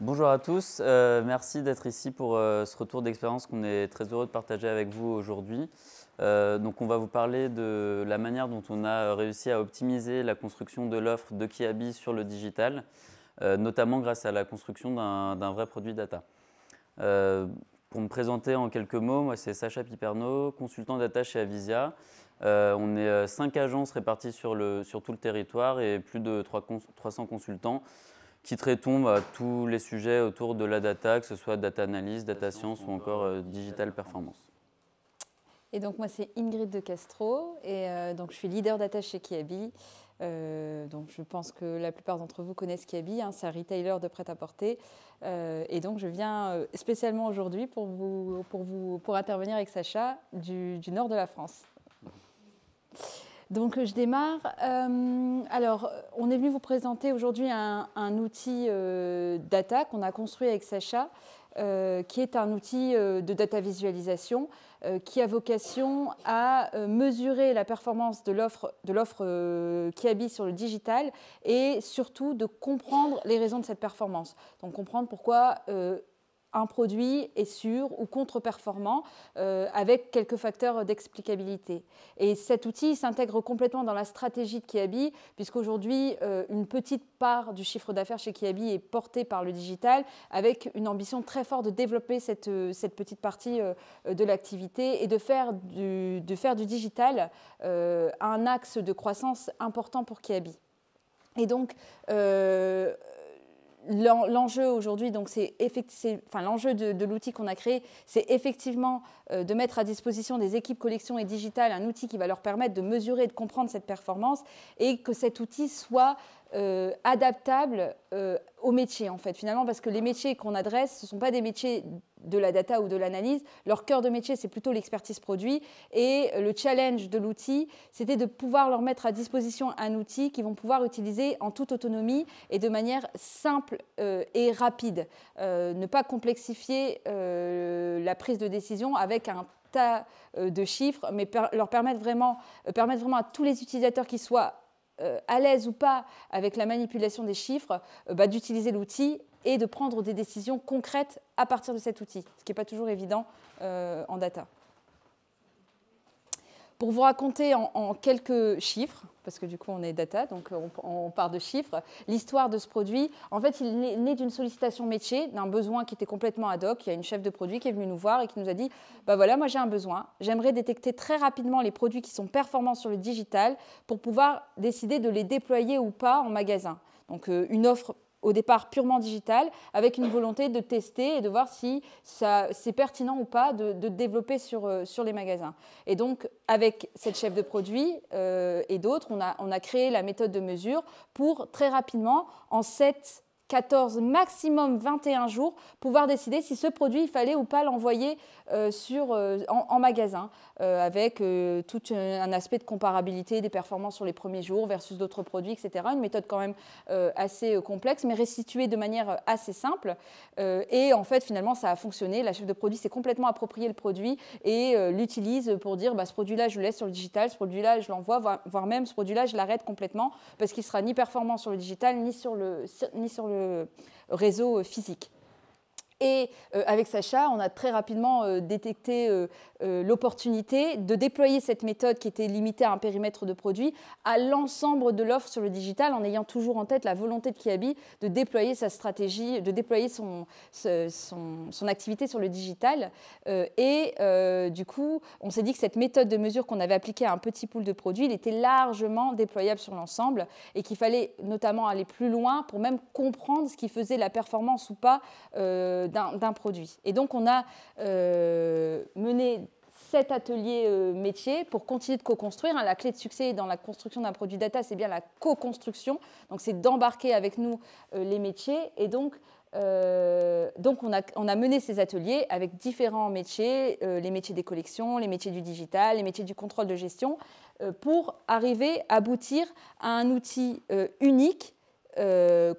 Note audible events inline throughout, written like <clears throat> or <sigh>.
Bonjour à tous, euh, merci d'être ici pour euh, ce retour d'expérience qu'on est très heureux de partager avec vous aujourd'hui. Euh, donc on va vous parler de la manière dont on a réussi à optimiser la construction de l'offre de Kiabi sur le digital, notamment grâce à la construction d'un vrai produit data. pour me présenter en quelques mots, moi c'est Sacha Piperno, consultant data chez Avisia. on est cinq agences réparties sur, sur, tout le territoire et plus de 300 consultants qui à tous les sujets autour de la data, que ce soit data analyse, data science ou encore euh, digital performance. Et donc moi c'est Ingrid de Castro et euh, donc je suis leader data chez Kiabi. Euh, donc je pense que la plupart d'entre vous connaissent Kiabi, hein, c'est un retailer de prêt-à-porter. et donc je viens spécialement aujourd'hui pour, vous, pour, vous, pour intervenir avec Sacha du, du nord de la France. Donc je démarre. Euh, alors on est venu vous présenter aujourd'hui un, outil euh, data qu'on a construit avec Sacha, euh, qui est un outil de data visualisation qui a vocation à mesurer la performance de l'offre de l'offre qui habite sur le digital et surtout de comprendre les raisons de cette performance. Donc comprendre pourquoi un produit est sûr ou contre-performant euh, avec quelques facteurs d'explicabilité. Et cet outil s'intègre complètement dans la stratégie de Kiabi, puisqu'aujourd'hui, euh, une petite part du chiffre d'affaires chez Kiabi est portée par le digital, avec une ambition très forte de développer cette, euh, cette petite partie de l'activité et de faire du, de faire du digital un axe de croissance important pour Kiabi. Et donc, L'enjeu aujourd'hui, donc c'est enfin l'enjeu de, l'outil qu'on a créé, c'est effectivement euh, de mettre à disposition des équipes collection et digitales un outil qui va leur permettre de mesurer et de comprendre cette performance et que cet outil soit euh, adaptable au euh, aux métiers, en fait, finalement, parce que les métiers qu'on adresse, ce ne sont pas des métiers de la data ou de l'analyse. Leur cœur de métier, c'est plutôt l'expertise produit. Et le challenge de l'outil, c'était de pouvoir leur mettre à disposition un outil qu'ils vont pouvoir utiliser en toute autonomie et de manière simple euh, et rapide. ne pas complexifier la prise de décision avec un tas de chiffres, mais leur permettre vraiment, permettre vraiment à tous les utilisateurs qui soient euh, à l'aise ou pas avec la manipulation des chiffres, euh, bah, d'utiliser l'outil et de prendre des décisions concrètes à partir de cet outil, ce qui n'est pas toujours évident euh, en data. Pour vous raconter en, quelques chiffres, parce que du coup on est data, donc on, part de chiffres, l'histoire de ce produit, en fait il est né d'une sollicitation métier, d'un besoin qui était complètement ad hoc. Il y a une chef de produit qui est venue nous voir et qui nous a dit, bah voilà, moi j'ai un besoin, j'aimerais détecter très rapidement les produits qui sont performants sur le digital pour pouvoir décider de les déployer ou pas en magasin. Donc euh, une offre au départ purement digital, avec une volonté de tester et de voir si c'est pertinent ou pas de, développer sur, euh, sur les magasins. Et donc, avec cette chef de produit euh, et d'autres, on a, on a créé la méthode de mesure pour très rapidement, en sept 14, maximum 21 jours, pouvoir décider si ce produit, il fallait ou pas l'envoyer euh, euh, en, magasin, euh, avec tout un, aspect de comparabilité des performances sur les premiers jours versus d'autres produits, etc. Une méthode quand même assez complexe, mais restituée de manière assez simple. et en fait, finalement, ça a fonctionné. La chef de produit s'est complètement approprié le produit et l'utilise pour dire, bah, ce produit-là, je le laisse sur le digital, ce produit-là, je l'envoie, voire, même ce produit-là, je l'arrête complètement, parce qu'il sera ni performant sur le digital, ni sur le... Ni sur le euh, réseau euh, physique. Et euh, avec Sacha, on a très rapidement détecté euh, l'opportunité de déployer cette méthode qui était limitée à un périmètre de produit à l'ensemble de l'offre sur le digital en ayant toujours en tête la volonté de Kiabi de déployer sa stratégie, de déployer son, son, activité sur le digital. Euh, et euh, du coup, on s'est dit que cette méthode de mesure qu'on avait appliquée à un petit pool de produits, il était largement déployable sur l'ensemble et qu'il fallait notamment aller plus loin pour même comprendre ce qui faisait la performance ou pas d'un produit. Et donc, on a mené cet atelier euh, métier pour continuer de co-construire. Hein. La clé de succès dans la construction d'un produit data, c'est bien la co-construction. Donc, c'est d'embarquer avec nous euh, les métiers. Et donc, euh, donc on a, on a, mené ces ateliers avec différents métiers, les métiers des collections, les métiers du digital, les métiers du contrôle de gestion, pour arriver, à aboutir à un outil unique,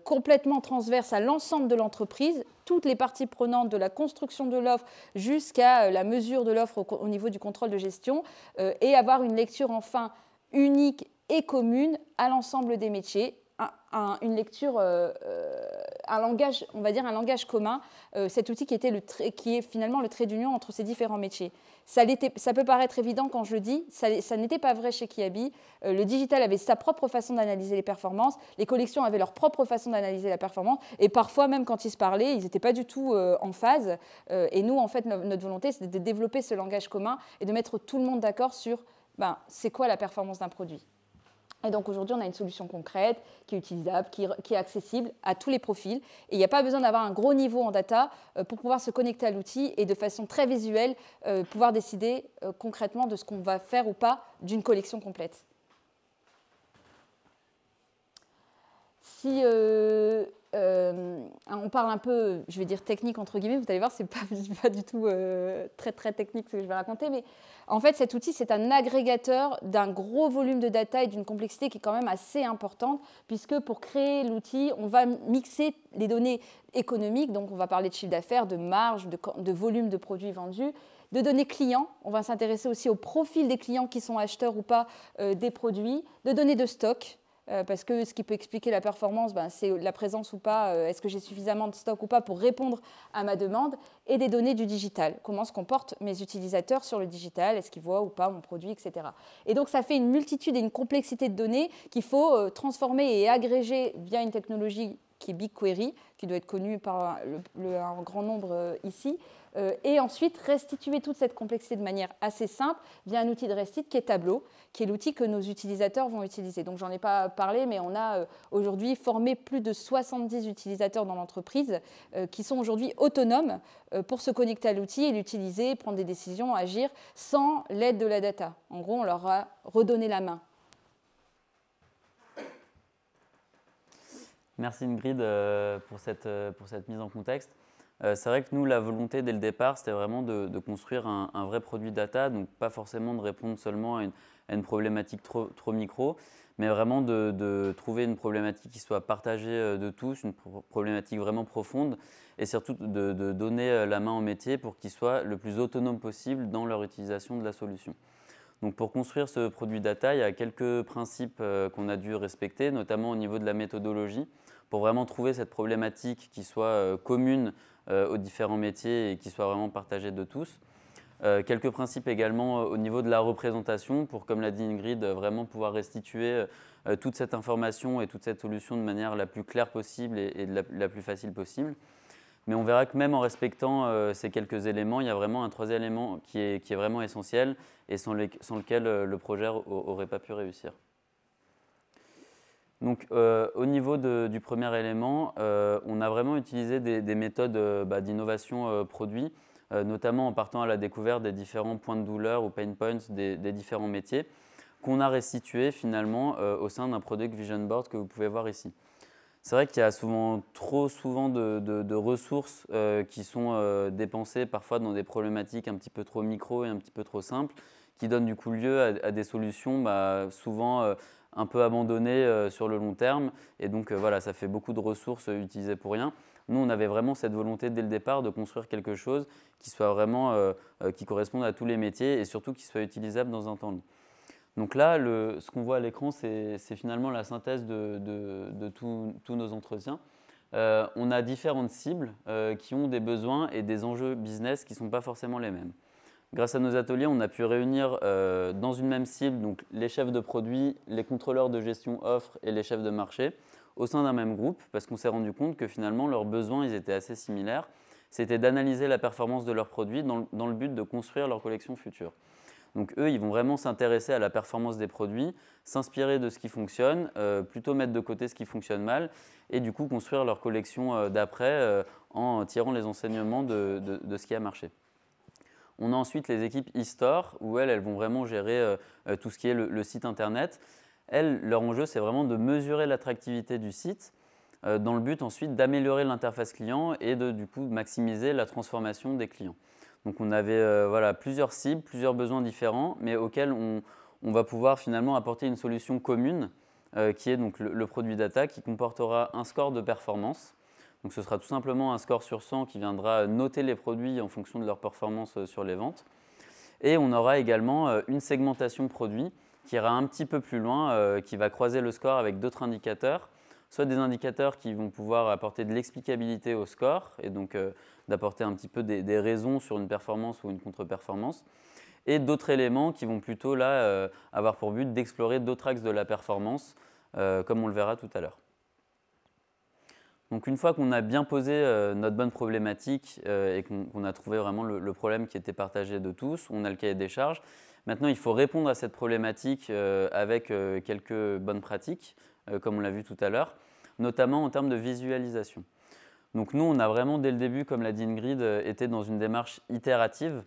complètement transverse à l'ensemble de l'entreprise, toutes les parties prenantes de la construction de l'offre jusqu'à euh, la mesure de l'offre au, niveau du contrôle de gestion euh, et avoir une lecture enfin unique et commune à l'ensemble des métiers une lecture, euh, euh, un langage, on va dire un langage commun, euh, cet outil qui, était le qui est finalement le trait d'union entre ces différents métiers. Ça, peut paraître évident quand je le dis, ça, n'était pas vrai chez Kiabi. le digital avait sa propre façon d'analyser les performances, les collections avaient leur propre façon d'analyser la performance, et parfois même quand ils se parlaient, ils n'étaient pas du tout en phase. et nous, en fait, notre volonté, c'était de développer ce langage commun et de mettre tout le monde d'accord sur ben, c'est quoi la performance d'un produit. Et donc aujourd'hui, on a une solution concrète qui est utilisable, qui, est accessible à tous les profils. Et il n'y a pas besoin d'avoir un gros niveau en data euh, pour pouvoir se connecter à l'outil et de façon très visuelle euh, pouvoir décider euh, concrètement de ce qu'on va faire ou pas d'une collection complète. Si on parle un peu, je vais dire technique entre guillemets, vous allez voir, ce n'est pas, <laughs> pas, du tout très très technique ce que je vais raconter, mais en fait, cet outil, c'est un agrégateur d'un gros volume de data et d'une complexité qui est quand même assez importante, puisque pour créer l'outil, on va mixer les données économiques, donc on va parler de chiffre d'affaires, de marge, de, volume de produits vendus, de données clients, on va s'intéresser aussi au profil des clients qui sont acheteurs ou pas euh, des produits, de données de stock, euh, parce que ce qui peut expliquer la performance, ben, c'est la présence ou pas, euh, est-ce que j'ai suffisamment de stock ou pas pour répondre à ma demande, et des données du digital, comment se comportent mes utilisateurs sur le digital, est-ce qu'ils voient ou pas mon produit, etc. Et donc ça fait une multitude et une complexité de données qu'il faut euh, transformer et agréger via une technologie qui est BigQuery, qui doit être connue par un grand nombre ici, euh, et ensuite, restituer toute cette complexité de manière assez simple via un outil de restit qui est Tableau, qui est l'outil que nos utilisateurs vont utiliser. Donc, j'en ai pas parlé, mais on a euh, aujourd'hui formé plus de 70 utilisateurs dans l'entreprise euh, qui sont aujourd'hui autonomes pour se connecter à l'outil et l'utiliser, prendre des décisions, agir sans l'aide de la data. En gros, on leur a redonné la main. Merci Ingrid pour cette, pour cette mise en contexte. Euh, c'est vrai que nous, la volonté dès le départ, c'était vraiment de, construire un, vrai produit data, donc pas forcément de répondre seulement à une, problématique trop, micro, mais vraiment de, trouver une problématique qui soit partagée euh, de tous, une problématique vraiment profonde, et surtout de, de donner euh, la main au métier pour qu'il soit le plus autonome possible dans leur utilisation de la solution. Donc pour construire ce produit data, il y a quelques principes qu'on a dû respecter, notamment au niveau de la méthodologie, pour vraiment trouver cette problématique qui soit commune euh, aux différents métiers et qui soit vraiment partagé de tous. Euh, quelques principes également euh, au niveau de la représentation pour, comme l'a dit Ingrid, vraiment pouvoir restituer toute cette information et toute cette solution de manière la plus claire possible et, la, plus facile possible. Mais on verra que même en respectant ces quelques éléments, il y a vraiment un troisième élément qui est, vraiment essentiel et sans, sans lequel le projet n'aurait pas pu réussir. Donc, euh, au niveau du premier élément, euh, on a vraiment utilisé des, méthodes euh, bah, d'innovation produit, notamment en partant à la découverte des différents points de douleur ou pain points des, différents métiers, qu'on a restitués finalement au sein d'un product vision board que vous pouvez voir ici. C'est vrai qu'il y a souvent, trop souvent de, ressources qui sont dépensées parfois dans des problématiques un petit peu trop micro et un petit peu trop simples, qui donnent du coup lieu à, des solutions bah, souvent un peu abandonné euh, sur le long terme. Et donc euh, voilà, ça fait beaucoup de ressources euh, utilisées pour rien. Nous, on avait vraiment cette volonté dès le départ de construire quelque chose qui soit vraiment, qui corresponde à tous les métiers et surtout qui soit utilisable dans un temps long. Donc là, ce qu'on voit à l'écran, c'est finalement la synthèse de, tous nos entretiens. on a différentes cibles qui ont des besoins et des enjeux business qui ne sont pas forcément les mêmes. Grâce à nos ateliers, on a pu réunir euh, dans une même cible donc les chefs de produits, les contrôleurs de gestion offre et les chefs de marché au sein d'un même groupe parce qu'on s'est rendu compte que finalement leurs besoins ils étaient assez similaires. C'était d'analyser la performance de leurs produits dans, le but de construire leur collection future. Donc eux, ils vont vraiment s'intéresser à la performance des produits, s'inspirer de ce qui fonctionne, euh, plutôt mettre de côté ce qui fonctionne mal, et du coup construire leur collection euh, d'après en tirant les enseignements de ce qui a marché. On a ensuite les équipes e-store, où elles, elles vont vraiment gérer euh, euh, tout ce qui est le, site Internet. Elles, leur enjeu, c'est vraiment de mesurer l'attractivité du site euh, dans le but ensuite d'améliorer l'interface client et de du coup maximiser la transformation des clients. Donc on avait voilà, plusieurs cibles, plusieurs besoins différents, mais auxquels on, va pouvoir finalement apporter une solution commune qui est donc le, produit data qui comportera un score de performance donc ce sera tout simplement un score sur 100 qui viendra noter les produits en fonction de leur performance euh, sur les ventes. Et on aura également euh, une segmentation produit qui ira un petit peu plus loin, euh, qui va croiser le score avec d'autres indicateurs, soit des indicateurs qui vont pouvoir apporter de l'explicabilité au score, et donc d'apporter un petit peu des, raisons sur une performance ou une contre-performance, et d'autres éléments qui vont plutôt là avoir pour but d'explorer d'autres axes de la performance, comme on le verra tout à l'heure. Donc une fois qu'on a bien posé euh, notre bonne problématique euh, et qu'on a trouvé vraiment le, problème qui était partagé de tous, on a le cahier des charges. Maintenant, il faut répondre à cette problématique euh, avec quelques bonnes pratiques, comme on l'a vu tout à l'heure, notamment en termes de visualisation. Donc nous, on a vraiment dès le début, comme l'a dit Ingrid, été dans une démarche itérative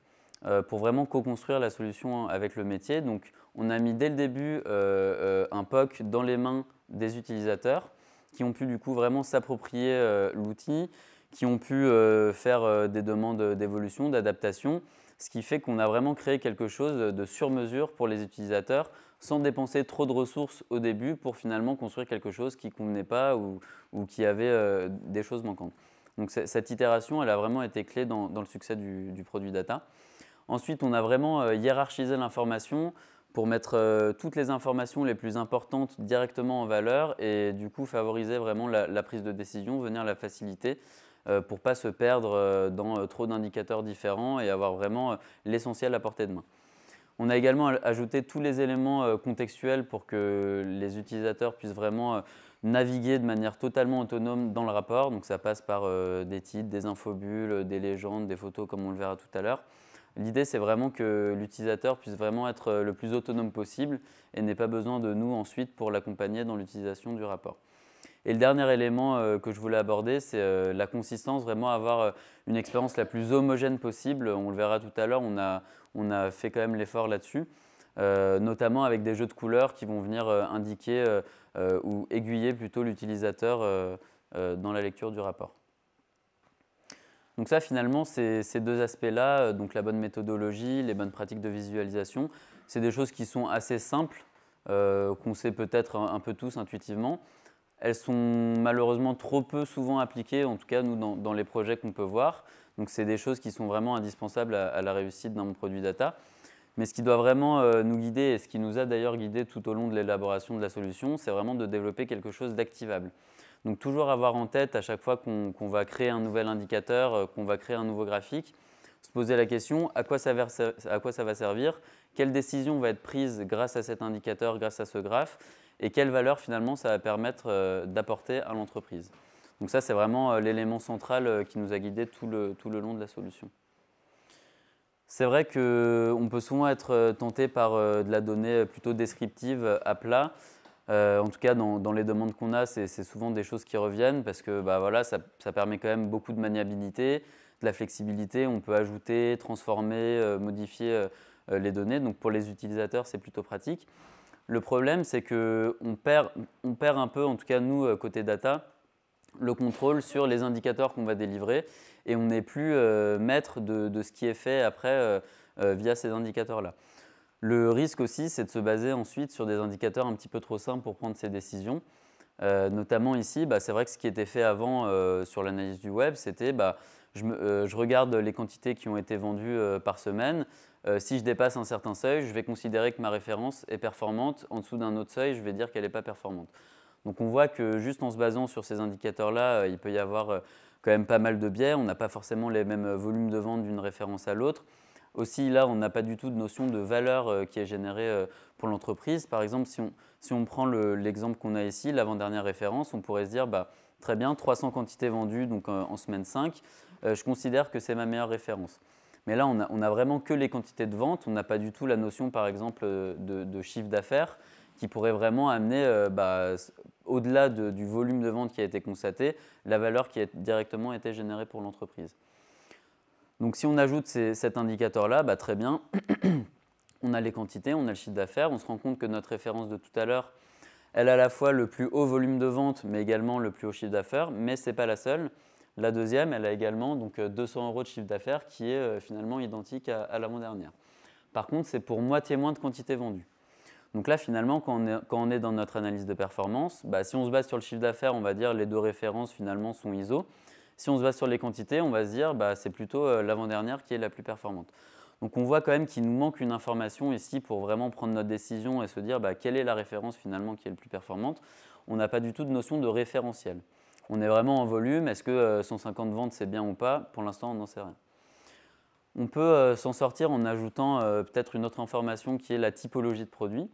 pour vraiment co-construire la solution avec le métier. Donc on a mis dès le début un POC dans les mains des utilisateurs qui ont pu du coup vraiment s'approprier euh, l'outil, qui ont pu euh, faire euh, des demandes d'évolution, d'adaptation, ce qui fait qu'on a vraiment créé quelque chose de sur mesure pour les utilisateurs sans dépenser trop de ressources au début pour finalement construire quelque chose qui ne convenait pas ou, qui avait des choses manquantes. Donc cette itération, elle a vraiment été clé dans, le succès du, produit data. Ensuite, on a vraiment hiérarchisé l'information pour mettre euh, toutes les informations les plus importantes directement en valeur et du coup favoriser vraiment la, prise de décision, venir la faciliter pour euh, pour pas se perdre euh, dans trop d'indicateurs différents et avoir vraiment l'essentiel à portée de main. On a également ajouté tous les éléments contextuels pour que les utilisateurs puissent vraiment naviguer de manière totalement autonome dans le rapport. Donc ça passe par des titres, des infobules, des légendes, des photos comme on le verra tout à l'heure. L'idée, c'est vraiment que l'utilisateur puisse vraiment être euh, le plus autonome possible et n'ait pas besoin de nous ensuite pour l'accompagner dans l'utilisation du rapport. Et le dernier élément euh, que je voulais aborder, c'est euh, la consistance, vraiment avoir une expérience la plus homogène possible. On le verra tout à l'heure, on a, on a fait quand même l'effort là-dessus, notamment avec des jeux de couleurs qui vont venir indiquer ou aiguiller plutôt l'utilisateur dans la lecture du rapport. Donc ça, finalement, ces, deux aspects-là, euh, donc la bonne méthodologie, les bonnes pratiques de visualisation, c'est des choses qui sont assez simples, euh, qu'on sait peut-être un, peu tous intuitivement. Elles sont malheureusement trop peu souvent appliquées, en tout cas nous dans, les projets qu'on peut voir. Donc c'est des choses qui sont vraiment indispensables à, la réussite d'un produit data. Mais ce qui doit vraiment euh, nous guider, et ce qui nous a d'ailleurs guidé tout au long de l'élaboration de la solution, c'est vraiment de développer quelque chose d'activable. Donc toujours avoir en tête à chaque fois qu'on va créer un nouvel indicateur, euh, qu'on va créer un nouveau graphique, se poser la question à quoi, ça va, servir, quelle décision va être prise grâce à cet indicateur, grâce à ce graphe, et quelle valeur finalement ça va permettre euh, d'apporter à l'entreprise. Donc ça, c'est vraiment euh, l'élément central qui nous a guidé tout le, tout le long de la solution. C'est vrai qu'on peut souvent être tenté par de la donnée plutôt descriptive à plat. Euh, en tout cas, dans, les demandes qu'on a, c'est souvent des choses qui reviennent parce que bah, voilà, ça, permet quand même beaucoup de maniabilité, de la flexibilité. On peut ajouter, transformer, euh, modifier euh, les données. Donc pour les utilisateurs, c'est plutôt pratique. Le problème, c'est qu'on perd, on perd un peu, en tout cas nous, côté data, le contrôle sur les indicateurs qu'on va délivrer et on n'est plus maître de, ce qui est fait après via ces indicateurs-là. Le risque aussi, c'est de se baser ensuite sur des indicateurs un petit peu trop simples pour prendre ses décisions. Euh, notamment ici, bah, c'est vrai que ce qui était fait avant euh, sur l'analyse du web, c'était bah, je, euh, je, regarde les quantités qui ont été vendues par semaine. si je dépasse un certain seuil, je vais considérer que ma référence est performante. En dessous d'un autre seuil, je vais dire qu'elle n'est pas performante. Donc on voit que juste en se basant sur ces indicateurs-là, il peut y avoir quand même pas mal de biais. On n'a pas forcément les mêmes volumes de vente d'une référence à l'autre. Aussi, là, on n'a pas du tout de notion de valeur euh, qui est générée euh, pour l'entreprise. Par exemple, si on, si on prend l'exemple qu'on a ici, l'avant-dernière référence, on pourrait se dire, bah, très bien, 300 quantités vendues donc, euh, en semaine 5, je considère que c'est ma meilleure référence. Mais là, on n'a a vraiment que les quantités de vente, on n'a pas du tout la notion, par exemple, de, chiffre d'affaires qui pourrait vraiment amener, bah, au-delà du volume de vente qui a été constaté, la valeur qui a directement été générée pour l'entreprise. Donc si on ajoute cet indicateur-là, bah, très bien, <clears throat> on a les quantités, on a le chiffre d'affaires, on se rend compte que notre référence de tout à l'heure, elle a à la fois le plus haut volume de vente, mais également le plus haut chiffre d'affaires, mais ce n'est pas la seule. La deuxième, elle a également donc, 200 euh, euros de chiffre d'affaires, qui est euh, finalement identique à, l'avant-dernière. Par contre, c'est pour moitié moins de quantité vendue. Donc là, finalement, quand on est, dans notre analyse de performance, bah, si on se base sur le chiffre d'affaires, on va dire les deux références finalement sont ISO. Si on se base sur les quantités, on va se dire bah, c'est plutôt euh, l'avant-dernière qui est la plus performante. Donc on voit quand même qu'il nous manque une information ici pour vraiment prendre notre décision et se dire bah, quelle est la référence finalement qui est la plus performante. On n'a pas du tout de notion de référentiel. On est vraiment en volume, est-ce que 150 euh, ventes c'est bien ou pas Pour l'instant on n'en sait rien. On peut euh, s'en sortir en ajoutant peut-être une autre information qui est la typologie de produit.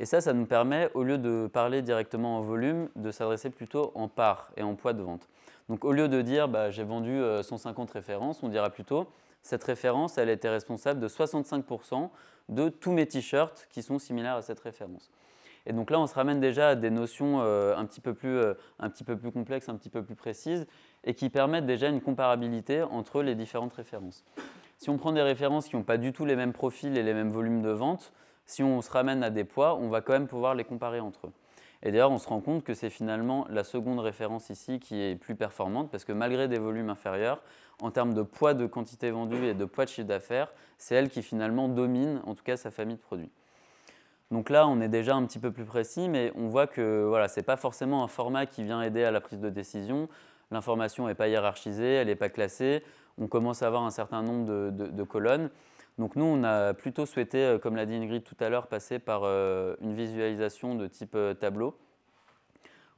Et ça, ça nous permet, au lieu de parler directement en volume, de s'adresser plutôt en part et en poids de vente. Donc au lieu de dire bah, j'ai vendu 150 euh, références, on dira plutôt cette référence, elle était responsable de 65% de tous mes t-shirts qui sont similaires à cette référence. Et donc là, on se ramène déjà à des notions euh, un, peu plus, euh, un petit peu plus complexes, un petit peu plus précises, et qui permettent déjà une comparabilité entre les différentes références. Si on prend des références qui n'ont pas du tout les mêmes profils et les mêmes volumes de vente, si on se ramène à des poids, on va quand même pouvoir les comparer entre eux. Et d'ailleurs, on se rend compte que c'est finalement la seconde référence ici qui est plus performante parce que malgré des volumes inférieurs, en termes de poids de quantité vendue et de poids de chiffre d'affaires, c'est elle qui finalement domine, en tout cas, sa famille de produits. Donc là, on est déjà un petit peu plus précis, mais on voit que voilà, ce n'est pas forcément un format qui vient aider à la prise de décision. L'information n'est pas hiérarchisée, elle n'est pas classée. On commence à avoir un certain nombre de colonnes. Donc nous, on a plutôt souhaité, euh, comme l'a dit Ingrid tout à l'heure, passer par euh, une visualisation de type euh, tableau,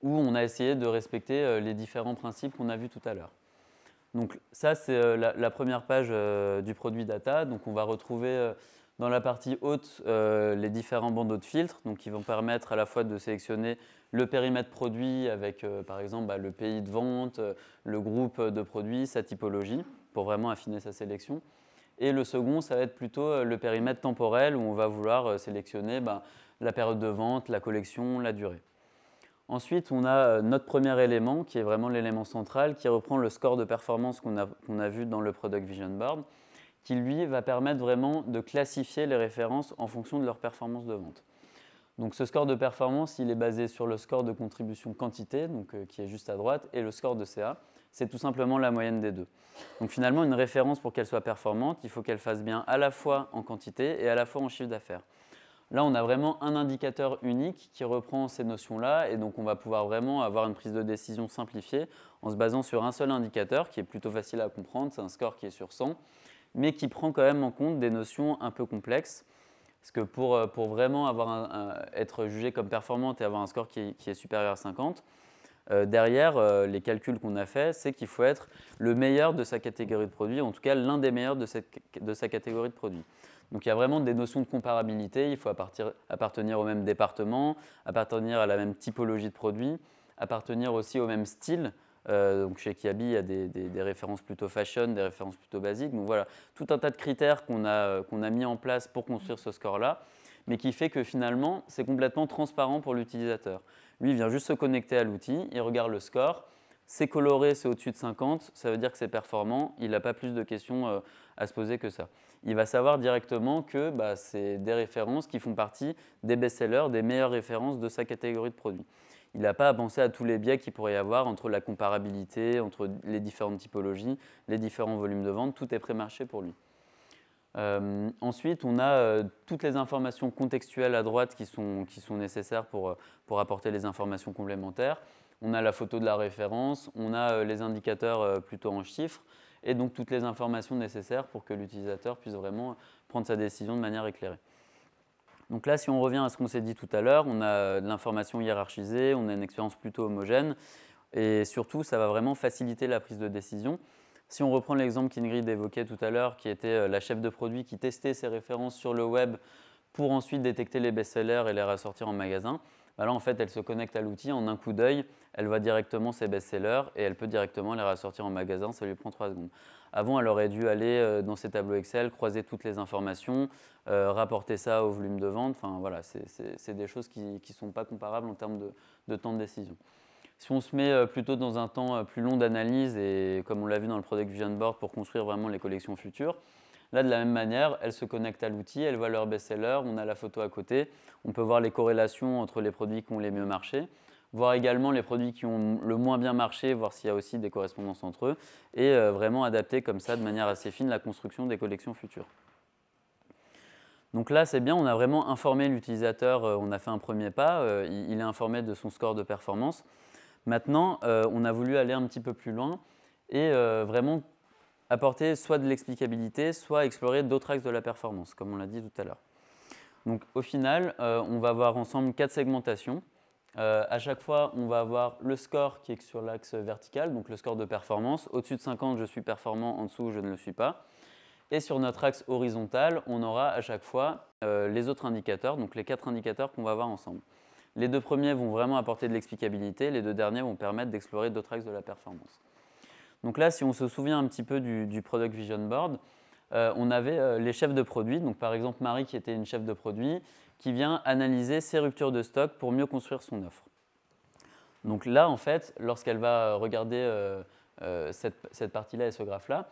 où on a essayé de respecter les différents principes qu'on a vus tout à l'heure. Donc ça, c'est la, première page du produit data. Donc on va retrouver dans la partie haute les différents bandeaux de filtres, donc qui vont permettre à la fois de sélectionner le périmètre produit avec, par exemple, bah, le pays de vente, le groupe de produits, sa typologie, pour vraiment affiner sa sélection. Et le second, ça va être plutôt euh, le périmètre temporel où on va vouloir euh, sélectionner ben, la période de vente, la collection, la durée. Ensuite, on a euh, notre premier élément qui est vraiment l'élément central qui reprend le score de performance qu'on a, vu dans le Product Vision Board qui lui va permettre vraiment de classifier les références en fonction de leur performance de vente. Donc ce score de performance, il est basé sur le score de contribution quantité, donc, qui est juste à droite, et le score de CA c'est tout simplement la moyenne des deux. Donc finalement, une référence pour qu'elle soit performante, il faut qu'elle fasse bien à la fois en quantité et à la fois en chiffre d'affaires. Là, on a vraiment un indicateur unique qui reprend ces notions-là et donc on va pouvoir vraiment avoir une prise de décision simplifiée en se basant sur un seul indicateur qui est plutôt facile à comprendre, c'est un score qui est sur 100, mais qui prend quand même en compte des notions un peu complexes. Parce que pour, euh, vraiment avoir être jugé comme performante et avoir un score qui est supérieur à 50, euh, derrière, euh, les calculs qu'on a faits, c'est qu'il faut être le meilleur de sa catégorie de produits, en tout cas l'un des meilleurs de, sa catégorie de produits. Donc il y a vraiment des notions de comparabilité, il faut appartenir au même département, appartenir à la même typologie de produits, appartenir aussi au même style. Euh, donc chez Kiabi, il y a des, références plutôt fashion, des références plutôt basiques. Donc voilà, tout un tas de critères qu'on a, qu'on a mis en place pour construire ce score-là, mais qui fait que finalement, c'est complètement transparent pour l'utilisateur. Lui, vient juste se connecter à l'outil, il regarde le score. C'est coloré, c'est au-dessus de 50, ça veut dire que c'est performant, il n'a pas plus de questions euh, à se poser que ça. Il va savoir directement que bah, c'est des références qui font partie des best-sellers, des meilleures références de sa catégorie de produits. Il n'a pas à penser à tous les biais qu'il pourrait y avoir entre la comparabilité, entre les différentes typologies, les différents volumes de vente, tout est pré-marché pour lui. Euh, ensuite, on a euh, toutes les informations contextuelles à droite qui sont, nécessaires euh, pour, apporter les informations complémentaires. On a la photo de la référence, on a les indicateurs plutôt en chiffres, et donc toutes les informations nécessaires pour que l'utilisateur puisse vraiment prendre sa décision de manière éclairée. Donc là, si on revient à ce qu'on s'est dit tout à l'heure, on a de l'information hiérarchisée, on a une expérience plutôt homogène, et surtout, ça va vraiment faciliter la prise de décision. Si on reprend l'exemple qu'Ingrid évoquait tout à l'heure, qui était euh, la chef de produit qui testait ses références sur le web pour ensuite détecter les best-sellers et les ressortir en magasin, bah en fait elle se connecte à l'outil en un coup d'œil, elle voit directement ses best-sellers et elle peut directement les ressortir en magasin, ça lui prend trois secondes. Avant elle aurait dû aller euh, dans ses tableaux Excel, croiser toutes les informations, euh, rapporter ça au volume de vente, enfin voilà, c'est des choses qui ne sont pas comparables en termes de temps de décision. Si on se met euh, plutôt dans un temps euh, plus long d'analyse et comme on l'a vu dans le Product Vision Board pour construire vraiment les collections futures, là de la même manière, elles se connectent à l'outil, elles voient leur best-seller, on a la photo à côté, on peut voir les corrélations entre les produits qui ont les mieux marché, voir également les produits qui ont le moins bien marché, voir s'il y a aussi des correspondances entre eux et euh, vraiment adapter comme ça de manière assez fine la construction des collections futures. Donc là, c'est bien, on a vraiment informé l'utilisateur, on a fait un premier pas, il est informé de son score de performance. Maintenant, euh, on a voulu aller un petit peu plus loin et euh, vraiment apporter soit de l'explicabilité, soit explorer d'autres axes de la performance, comme on l'a dit tout à l'heure. Donc au final, euh, on va avoir ensemble quatre segmentations. à chaque fois, on va avoir le score qui est sur l'axe vertical, donc le score de performance. Au-dessus de 50, je suis performant, en dessous, je ne le suis pas. Et sur notre axe horizontal, on aura à chaque fois les autres indicateurs, donc les quatre indicateurs qu'on va avoir ensemble. Les deux premiers vont vraiment apporter de l'explicabilité, les deux derniers vont permettre d'explorer d'autres axes de la performance. Donc là, si on se souvient un petit peu du, Product Vision Board, euh, on avait euh, les chefs de produit, donc par exemple Marie qui était une chef de produit, qui vient analyser ses ruptures de stock pour mieux construire son offre. Donc là, en fait, lorsqu'elle va regarder euh, cette, cette partie-là et ce graphe-là,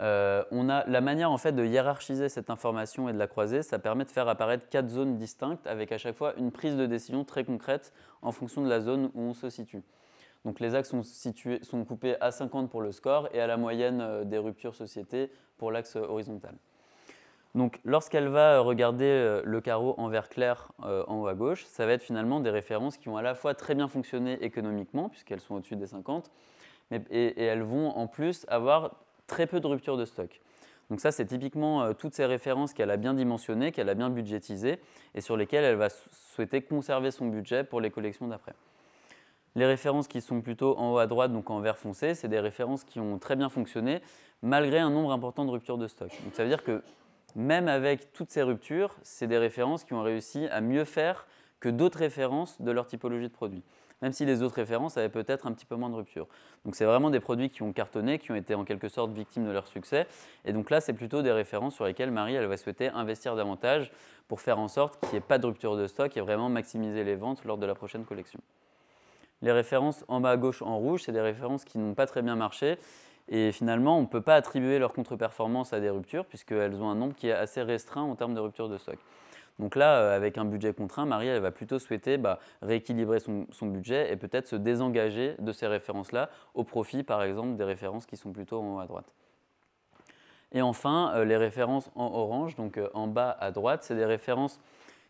euh, on a la manière en fait de hiérarchiser cette information et de la croiser, ça permet de faire apparaître quatre zones distinctes avec à chaque fois une prise de décision très concrète en fonction de la zone où on se situe. Donc les axes sont, situés, sont coupés à 50 pour le score et à la moyenne euh, des ruptures sociétés pour l'axe horizontal. Donc lorsqu'elle va euh, regarder le carreau en vert clair en haut à gauche, ça va être finalement des références qui vont à la fois très bien fonctionner économiquement, puisqu'elles sont au-dessus des 50, mais, et, elles vont en plus avoir très peu de ruptures de stock. Donc ça, c'est typiquement euh, toutes ces références qu'elle a bien dimensionnées, qu'elle a bien budgétisées et sur lesquelles elle va souhaiter conserver son budget pour les collections d'après. Les références qui sont plutôt en haut à droite, donc en vert foncé, c'est des références qui ont très bien fonctionné malgré un nombre important de ruptures de stock. Donc ça veut dire que même avec toutes ces ruptures, c'est des références qui ont réussi à mieux faire que d'autres références de leur typologie de produit même si les autres références avaient peut-être un petit peu moins de rupture. Donc c'est vraiment des produits qui ont cartonné, qui ont été en quelque sorte victimes de leur succès. Et donc là, c'est plutôt des références sur lesquelles Marie, elle va souhaiter investir davantage pour faire en sorte qu'il n'y ait pas de rupture de stock et vraiment maximiser les ventes lors de la prochaine collection. Les références en bas à gauche en rouge, c'est des références qui n'ont pas très bien marché. Et finalement, on ne peut pas attribuer leur contre-performance à des ruptures, puisqu'elles ont un nombre qui est assez restreint en termes de rupture de stock. Donc là, euh, avec un budget contraint, Marie, elle va plutôt souhaiter bah, rééquilibrer son, son, budget et peut-être se désengager de ces références-là au profit, par exemple, des références qui sont plutôt en haut à droite. Et enfin, euh, les références en orange, donc euh, en bas à droite, c'est des références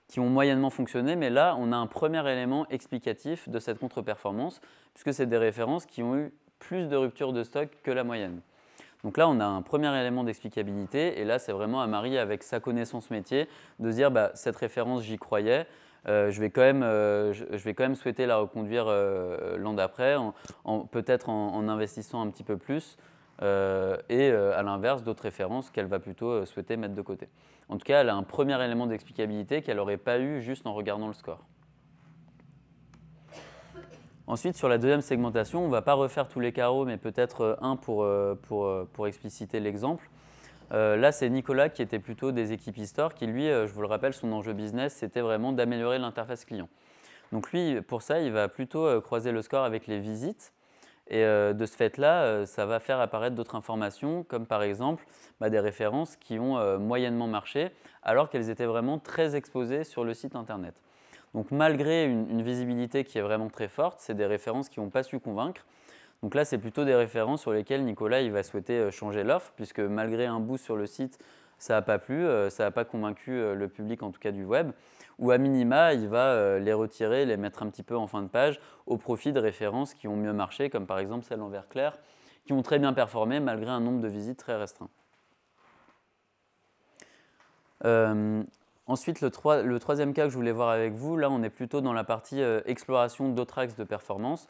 qui ont moyennement fonctionné, mais là, on a un premier élément explicatif de cette contre-performance, puisque c'est des références qui ont eu plus de ruptures de stock que la moyenne. Donc là, on a un premier élément d'explicabilité, et là, c'est vraiment à Marie, avec sa connaissance métier, de dire, bah, cette référence, j'y croyais, euh, je, vais quand même, euh, je, vais quand même souhaiter la reconduire euh, l'an d'après, peut-être en, en, investissant un petit peu plus, et à l'inverse, d'autres références qu'elle va plutôt souhaiter mettre de côté. En tout cas, elle a un premier élément d'explicabilité qu'elle n'aurait pas eu juste en regardant le score. Ensuite, sur la deuxième segmentation, on ne va pas refaire tous les carreaux, mais peut-être euh, un euh, euh, pour, expliciter l'exemple. là, c'est Nicolas qui était plutôt des équipes e qui lui, je vous le rappelle, son enjeu business, c'était vraiment d'améliorer l'interface client. Donc lui, pour ça, il va plutôt croiser le score avec les visites. Et de ce fait-là, ça va faire apparaître d'autres informations, comme par exemple bah, des références qui ont moyennement marché, alors qu'elles étaient vraiment très exposées sur le site Internet. Donc malgré une, visibilité qui est vraiment très forte, c'est des références qui n'ont pas su convaincre. Donc là, c'est plutôt des références sur lesquelles Nicolas il va souhaiter euh, changer l'offre, puisque malgré un boost sur le site, ça n'a pas plu, euh, ça n'a pas convaincu euh, le public en tout cas du web. Ou à minima, il va les retirer, les mettre un petit peu en fin de page au profit de références qui ont mieux marché, comme par exemple celle en vert clair, qui ont très bien performé malgré un nombre de visites très restreint. Ensuite, le, troisième cas que je voulais voir avec vous, là on est plutôt dans la partie euh, exploration d'autres axes de performance.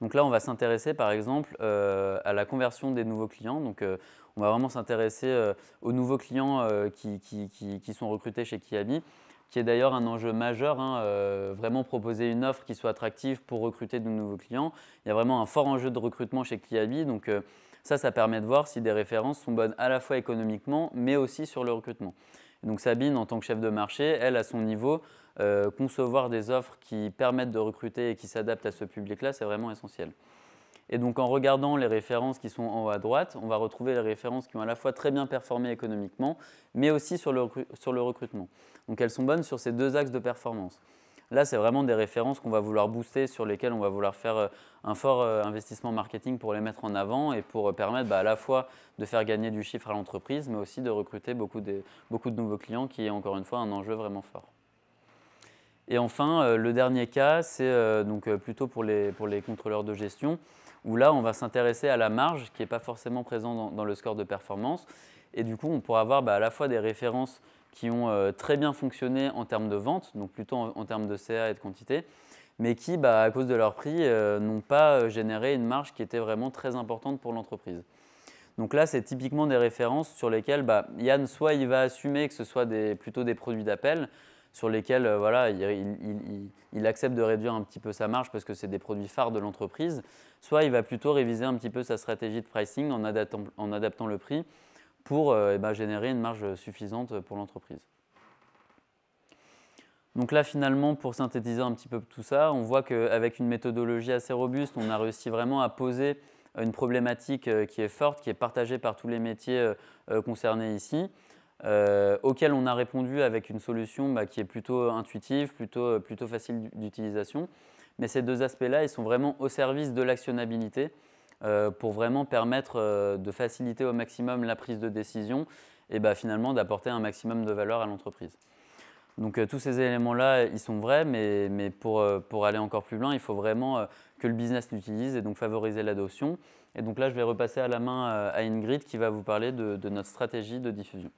Donc là on va s'intéresser par exemple euh, à la conversion des nouveaux clients. Donc euh, on va vraiment s'intéresser aux nouveaux clients qui, sont recrutés chez Kiabi, qui est d'ailleurs un enjeu majeur, hein, vraiment proposer une offre qui soit attractive pour recruter de nouveaux clients. Il y a vraiment un fort enjeu de recrutement chez Kiabi. Donc ça, ça permet de voir si des références sont bonnes à la fois économiquement, mais aussi sur le recrutement. Donc Sabine, en tant que chef de marché, elle, à son niveau, euh, concevoir des offres qui permettent de recruter et qui s'adaptent à ce public-là, c'est vraiment essentiel. Et donc en regardant les références qui sont en haut à droite, on va retrouver les références qui ont à la fois très bien performé économiquement, mais aussi sur le recrutement. Donc elles sont bonnes sur ces deux axes de performance. Là, c'est vraiment des références qu'on va vouloir booster, sur lesquelles on va vouloir faire euh, un fort euh, investissement marketing pour les mettre en avant et pour euh, permettre bah, à la fois de faire gagner du chiffre à l'entreprise, mais aussi de recruter beaucoup de, nouveaux clients, qui est encore une fois un enjeu vraiment fort. Et enfin, le dernier cas, c'est donc plutôt pour les, contrôleurs de gestion, où là, on va s'intéresser à la marge qui n'est pas forcément présente dans, le score de performance. Et du coup, on pourra avoir bah, à la fois des références qui ont euh, très bien fonctionné en termes de vente, donc plutôt en, termes de CA et de quantité, mais qui, bah, à cause de leur prix, euh, n'ont pas euh, généré une marge qui était vraiment très importante pour l'entreprise. Donc là, c'est typiquement des références sur lesquelles bah, Yann, soit il va assumer que ce soit plutôt des produits d'appel, sur lesquels voilà, il, accepte de réduire un petit peu sa marge parce que c'est des produits phares de l'entreprise, soit il va plutôt réviser un petit peu sa stratégie de pricing en adaptant le prix pour euh, eh ben, générer une marge suffisante pour l'entreprise. Donc là, finalement, pour synthétiser un petit peu tout ça, on voit qu'avec une méthodologie assez robuste, on a réussi vraiment à poser une problématique euh, qui est forte, qui est partagée par tous les métiers euh, concernés ici, auxquels auquel on a répondu avec une solution bah, qui est plutôt intuitive, plutôt, plutôt facile d'utilisation. Mais ces deux aspects-là, ils sont vraiment au service de l'actionnabilité euh, pour vraiment permettre euh, de faciliter au maximum la prise de décision et bah, finalement d'apporter un maximum de valeur à l'entreprise. Donc euh, tous ces éléments-là, ils sont vrais, mais, pour, aller encore plus loin, il faut vraiment que le business l'utilise et donc favoriser l'adoption. Et donc là, je vais repasser à la main à Ingrid qui va vous parler de notre stratégie de diffusion.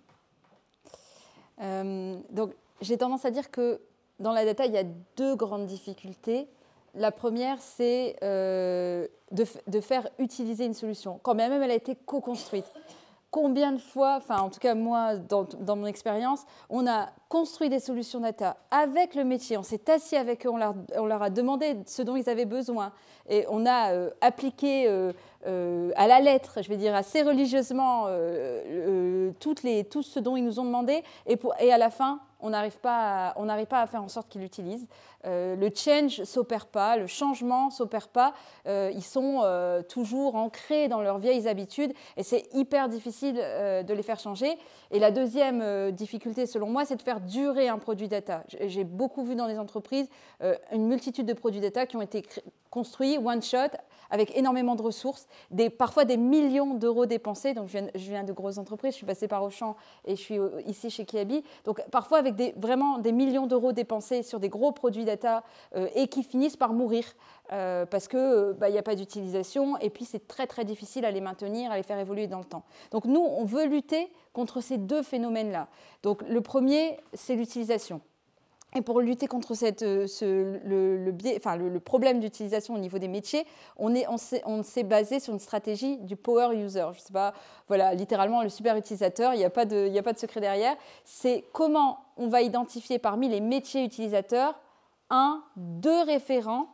donc j'ai tendance à dire que dans la data, il y a deux grandes difficultés. La première, c'est euh, de, faire utiliser une solution, quand même elle a été co-construite. Combien de fois, enfin en tout cas moi, dans, mon expérience, on a construit des solutions data avec le métier, on s'est assis avec eux, on leur, on leur, a demandé ce dont ils avaient besoin et on a euh, appliqué euh, à la lettre, je vais dire assez religieusement, les, tout ce dont ils nous ont demandé. Et, à la fin, on n'arrive pas, à, faire en sorte qu'ils l'utilisent. Euh, le change s'opère pas, le changement s'opère pas. Euh, ils sont euh, toujours ancrés dans leurs vieilles habitudes et c'est hyper difficile de les faire changer. Et la deuxième difficulté, selon moi, c'est de faire durer un produit data. J'ai beaucoup vu dans les entreprises une multitude de produits data qui ont été construits one shot avec énormément de ressources, parfois des millions d'euros dépensés. Donc je viens, de grosses entreprises, je suis passée par Auchan et je suis ici chez Kiabi. Donc parfois avec vraiment des millions d'euros dépensés sur des gros produits data euh, et qui finissent par mourir euh, parce qu'il euh, bah, n'y a pas d'utilisation et puis c'est très très difficile à les maintenir, à les faire évoluer dans le temps. Donc nous, on veut lutter contre ces deux phénomènes-là. Donc le premier, c'est l'utilisation. Et pour lutter contre euh, le, problème d'utilisation au niveau des métiers, on s'est basé sur une stratégie du power user. Je sais pas, voilà, littéralement le super utilisateur, il n'y a, pas de, a pas de secret derrière. C'est comment on va identifier parmi les métiers utilisateurs un, deux référents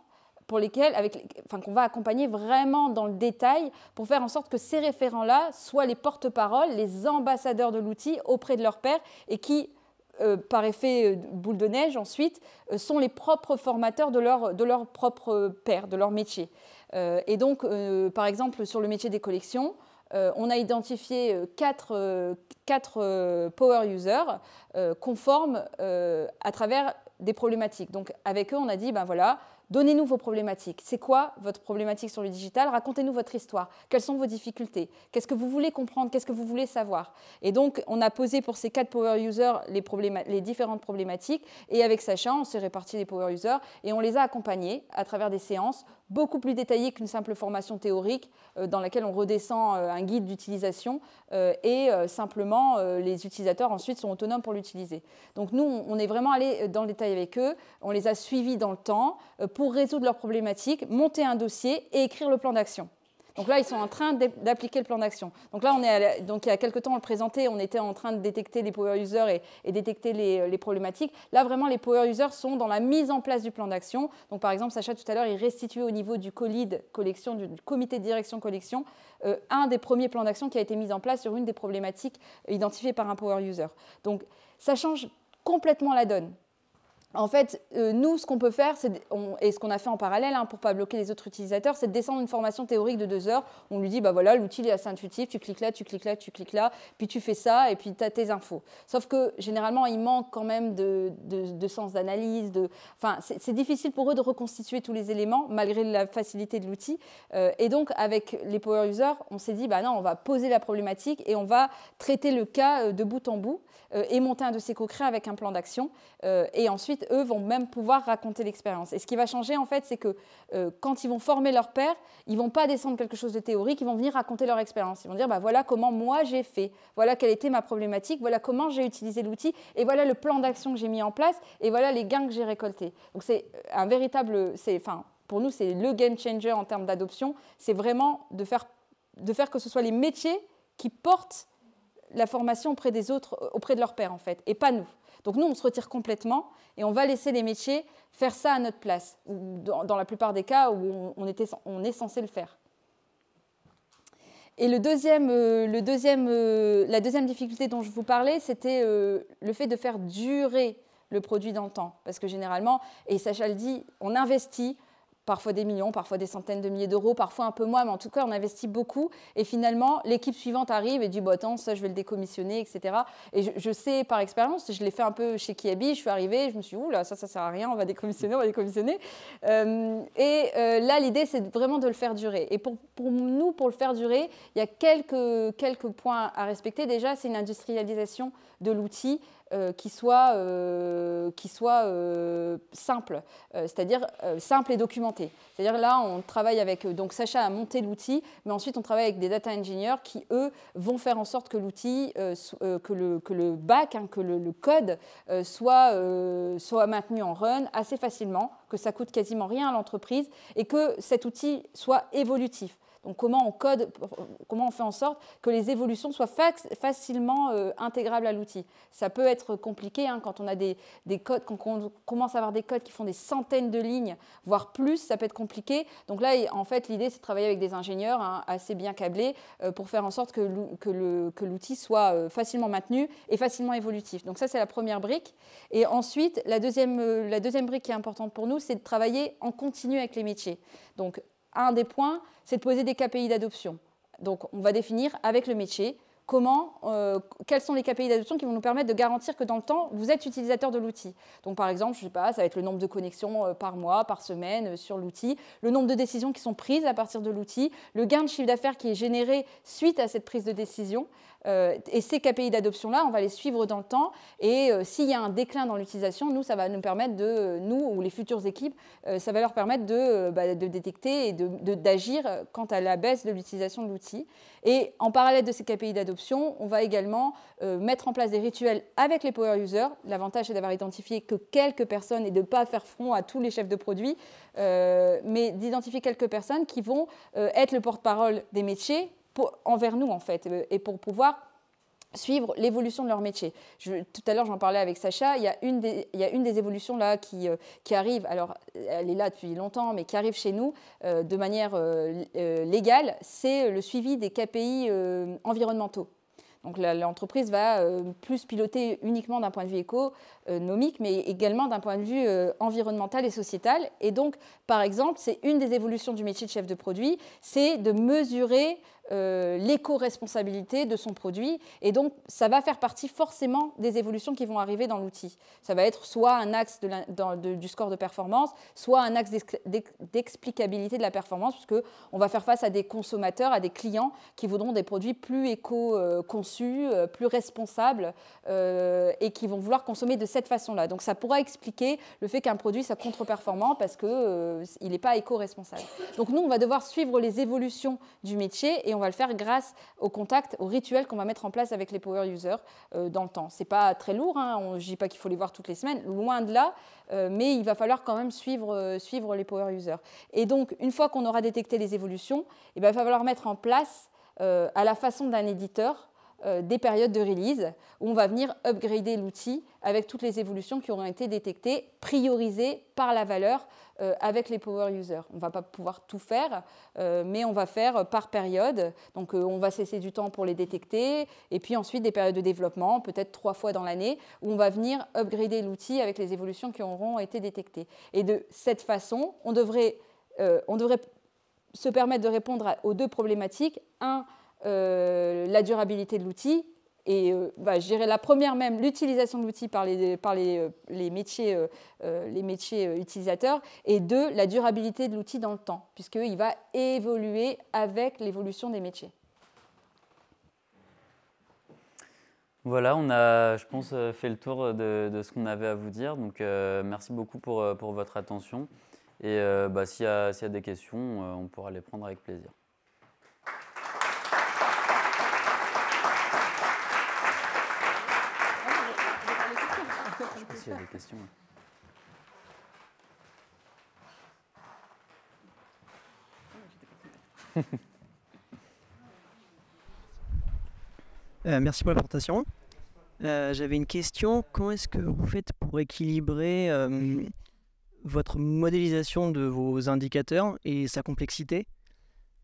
pour lesquels, avec, qu'on va accompagner vraiment dans le détail pour faire en sorte que ces référents-là soient les porte parole les ambassadeurs de l'outil auprès de leur père et qui euh, par effet euh, boule de neige ensuite, euh, sont les propres formateurs de leur, propre père, de leur métier. et donc, par exemple, sur le métier des collections, on a identifié quatre, power users conformes à travers des problématiques. Donc avec eux, on a dit, ben voilà, Donnez-nous vos problématiques. C'est quoi votre problématique sur le digital Racontez-nous votre histoire. Quelles sont vos difficultés Qu'est-ce que vous voulez comprendre Qu'est-ce que vous voulez savoir Et donc, on a posé pour ces quatre power users les, différentes problématiques. Et avec Sacha, on s'est réparti les power users et on les a accompagnés à travers des séances beaucoup plus détaillé qu'une simple formation théorique euh, dans laquelle on redescend euh, un guide d'utilisation euh, et simplement les utilisateurs ensuite sont autonomes pour l'utiliser. Donc nous, on est vraiment allé dans le détail avec eux, on les a suivis dans le temps pour résoudre leurs problématiques, monter un dossier et écrire le plan d'action. Donc là, ils sont en train d'appliquer le plan d'action. Donc là, il y a quelques temps, on le présentait, on était en train de détecter les power users et, détecter euh, les, problématiques. Là, vraiment, les power users sont dans la mise en place du plan d'action. Donc par exemple, Sacha, tout à l'heure, il restituait au niveau du colID collection, du, comité de direction collection, euh, un des premiers plans d'action qui a été mis en place sur une des problématiques identifiées par un power user. Donc ça change complètement la donne. En fait, euh, nous, ce qu'on peut faire, on, et ce qu'on a fait en parallèle hein, pour ne pas bloquer les autres utilisateurs, c'est de descendre une formation théorique de deux heures. On lui dit, bah voilà, l'outil est assez intuitif, tu cliques là, tu cliques là, tu cliques là, puis tu fais ça, et puis tu as tes infos. Sauf que généralement, il manque quand même de, sens d'analyse. De... Enfin, c'est difficile pour eux de reconstituer tous les éléments, malgré la facilité de l'outil. Euh, et donc, avec les power users, on s'est dit, bah non, on va poser la problématique et on va traiter le cas euh, de bout en bout et monter un de dossier concret avec un plan d'action. et ensuite, eux vont même pouvoir raconter l'expérience. Et ce qui va changer, en fait, c'est que euh, quand ils vont former leur père, ils vont pas descendre quelque chose de théorique, ils vont venir raconter leur expérience. Ils vont dire, bah, voilà comment moi j'ai fait, voilà quelle était ma problématique, voilà comment j'ai utilisé l'outil, et voilà le plan d'action que j'ai mis en place, et voilà les gains que j'ai récoltés. Donc c'est euh, un véritable, enfin, pour nous, c'est le game changer en termes d'adoption. C'est vraiment de faire, de faire que ce soit les métiers qui portent la formation auprès des autres, auprès de leur père en fait, et pas nous. Donc nous, on se retire complètement et on va laisser les métiers faire ça à notre place, dans, la plupart des cas où on, est censé le faire. Et euh, euh, la deuxième difficulté dont je vous parlais, c'était euh, le fait de faire durer le produit dans le temps. Parce que généralement, et Sacha le dit, on investit, parfois des millions, parfois des centaines de milliers d'euros, parfois un peu moins, mais en tout cas, on investit beaucoup. Et finalement, l'équipe suivante arrive et dit, bon, bah, attends, ça, je vais le décommissionner, etc. Et je, sais par expérience, je l'ai fait un peu chez Kiabi, je suis arrivée, je me suis dit, là, ça, ça sert à rien, on va décommissionner, on va décommissionner. Euh, et euh, là, l'idée, c'est vraiment de le faire durer. Et pour, nous, pour le faire durer, il y a quelques, quelques points à respecter. Déjà, c'est une industrialisation de l'outil. Euh, qui soit, euh, euh, simple, c'est-à-dire simple et documenté. C'est-à-dire là, on travaille avec, donc Sacha a monté l'outil, mais ensuite on travaille avec des data engineers qui, eux, vont faire en sorte que l'outil, que, le, que bac, hein, que le, code soit, soit maintenu en run assez facilement, que ça coûte quasiment rien à l'entreprise et que cet outil soit évolutif. Donc comment on code, comment on fait en sorte que les évolutions soient facilement euh, intégrables à l'outil. Ça peut être compliqué hein, quand on a des, codes, quand on commence à avoir des codes qui font des centaines de lignes, voire plus, ça peut être compliqué. Donc là, en fait, l'idée c'est de travailler avec des ingénieurs hein, assez bien câblés euh, pour faire en sorte que l'outil soit euh, facilement maintenu et facilement évolutif. Donc ça, c'est la première brique. Et ensuite, la deuxième, la deuxième brique qui est importante pour nous, c'est de travailler en continu avec les métiers. Donc un des points, c'est de poser des KPI d'adoption. Donc, on va définir avec le métier comment, euh, quels sont les KPI d'adoption qui vont nous permettre de garantir que dans le temps, vous êtes utilisateur de l'outil. Donc, par exemple, je sais pas, ça va être le nombre de connexions euh, par mois, par semaine euh, sur l'outil, le nombre de décisions qui sont prises à partir de l'outil, le gain de chiffre d'affaires qui est généré suite à cette prise de décision. Euh, et ces KPI d'adoption-là, on va les suivre dans le temps. Et euh, s'il y a un déclin dans l'utilisation, nous, ça va nous permettre de, nous ou les futures équipes, euh, ça va leur permettre de, bah, détecter et d'agir quant à la baisse de l'utilisation de l'outil. Et en parallèle de ces KPI d'adoption, on va également mettre en place des rituels avec les power users. L'avantage, est d'avoir identifié que quelques personnes et de ne pas faire front à tous les chefs de produits, mais d'identifier quelques personnes qui vont être le porte-parole des métiers, envers nous, en fait, euh, et pour pouvoir suivre l'évolution de leur métier. Je, tout à l'heure, j'en parlais avec Sacha, il y, a une des, il y a une des évolutions là qui, euh, qui arrive, alors elle est là depuis longtemps, mais qui arrive chez nous euh, de manière légale, c'est le suivi des KPI environnementaux. Donc l'entreprise va plus piloter uniquement d'un point de vue économique, mais également d'un point de vue environnemental et sociétal. Et donc, par exemple, c'est une des évolutions du métier de chef de produit, c'est de mesurer euh, l'éco-responsabilité de son produit. Et donc, ça va faire partie forcément des évolutions qui vont arriver dans l'outil. Ça va être soit un axe de du score de performance, soit un axe d'explicabilité de la performance, puisqu'on on va faire face à des consommateurs, à des clients qui voudront des produits plus éco-conçus, euh, plus responsables, euh, et qui vont vouloir consommer de cette façon-là. Donc, ça pourra expliquer le fait qu'un produit soit contre-performant parce qu'il il n'est pas éco-responsable. Donc, nous, on va devoir suivre les évolutions du métier et on va le faire grâce au contact, au rituel qu'on va mettre en place avec les power users euh, dans le temps. C'est pas très lourd, hein, on, je dis pas qu'il faut les voir toutes les semaines, loin de là, euh, mais il va falloir quand même suivre, euh, suivre les power users. Et donc, une fois qu'on aura détecté les évolutions, eh ben, il va falloir mettre en place, à la façon d'un éditeur, euh, des périodes de release où on va venir upgrader l'outil avec toutes les évolutions qui auront été détectées, priorisées par la valeur euh, avec les power users. On ne va pas pouvoir tout faire, euh, mais on va faire par période. Donc on va cesser du temps pour les détecter et puis ensuite des périodes de développement, peut-être trois fois dans l'année, où on va venir upgrader l'outil avec les évolutions qui auront été détectées. Et de cette façon, on devrait, on devrait se permettre de répondre aux deux problématiques. Un, euh, la durabilité de l'outil et euh, bah, je dirais la première même, l'utilisation de l'outil par les, par les, métiers, euh, les métiers utilisateurs, et deux, la durabilité de l'outil dans le temps, puisqu'il va évoluer avec l'évolution des métiers. Voilà, on a, je pense, fait le tour de, ce qu'on avait à vous dire. Donc, merci beaucoup pour, pour votre attention. Et bah, s'il y, y, a des questions, on pourra les prendre avec plaisir. Euh, merci pour la présentation. Euh, j'avais une question. Comment est-ce que vous faites pour équilibrer euh, votre modélisation de vos indicateurs et sa complexité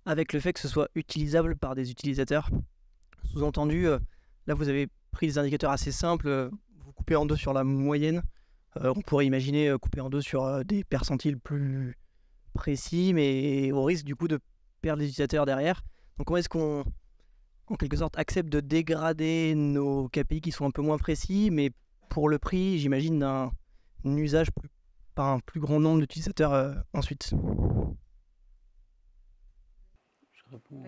avec le fait que ce soit utilisable par des utilisateurs Sous-entendu, là vous avez pris des indicateurs assez simples, Coupé en deux sur la moyenne, euh, on pourrait imaginer euh, couper en deux sur euh, des percentiles plus précis, mais au risque du coup de perdre les utilisateurs derrière. Donc comment est-ce qu'on, en quelque sorte, accepte de dégrader nos KPI qui sont un peu moins précis, mais pour le prix, j'imagine, d'un usage par un plus grand nombre d'utilisateurs ensuite Je réponds.